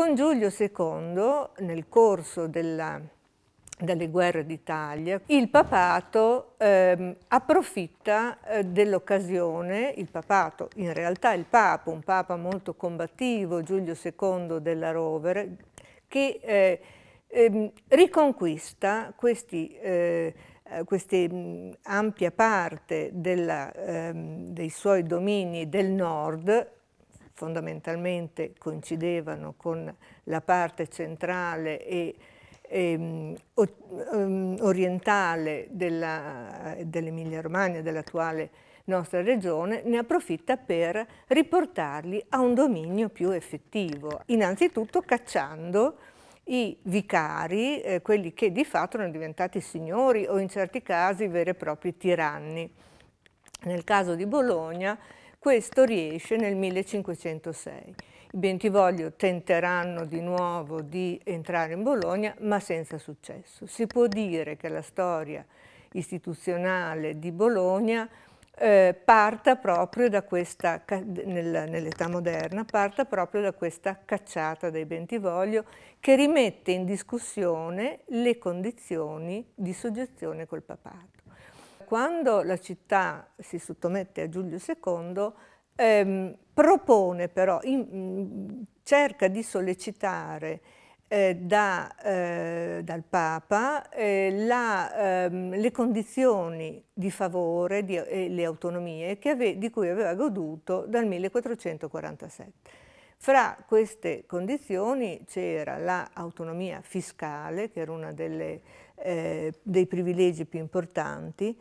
Con Giulio II, nel corso della, delle guerre d'Italia, il papato eh, approfitta eh, dell'occasione, il papato, in realtà il papa, un papa molto combattivo, Giulio II della Rovere, che eh, ehm, riconquista questi, eh, eh, questa mm, ampia parte della, ehm, dei suoi domini del nord fondamentalmente coincidevano con la parte centrale e, e ehm, ehm, orientale dell'Emilia dell Romagna, dell'attuale nostra regione, ne approfitta per riportarli a un dominio più effettivo, innanzitutto cacciando i vicari, eh, quelli che di fatto erano diventati signori o in certi casi veri e propri tiranni. Nel caso di Bologna questo riesce nel 1506. I Bentivoglio tenteranno di nuovo di entrare in Bologna, ma senza successo. Si può dire che la storia istituzionale di Bologna eh, parta proprio da questa, nell'età moderna, parta proprio da questa cacciata dei Bentivoglio che rimette in discussione le condizioni di soggezione col papato quando la città si sottomette a Giulio II, ehm, propone però, in, cerca di sollecitare eh, da, eh, dal Papa eh, la, ehm, le condizioni di favore di, e eh, le autonomie ave, di cui aveva goduto dal 1447. Fra queste condizioni c'era l'autonomia la fiscale, che era uno eh, dei privilegi più importanti,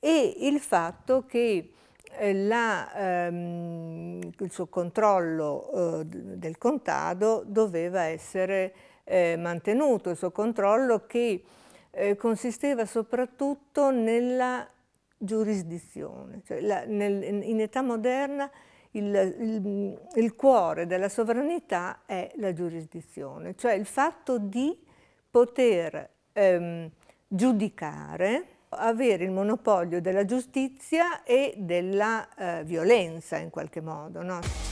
e il fatto che eh, la, ehm, il suo controllo eh, del contado doveva essere eh, mantenuto, il suo controllo che eh, consisteva soprattutto nella giurisdizione. Cioè la, nel, in età moderna il, il, il cuore della sovranità è la giurisdizione, cioè il fatto di poter ehm, giudicare avere il monopolio della giustizia e della eh, violenza in qualche modo. No?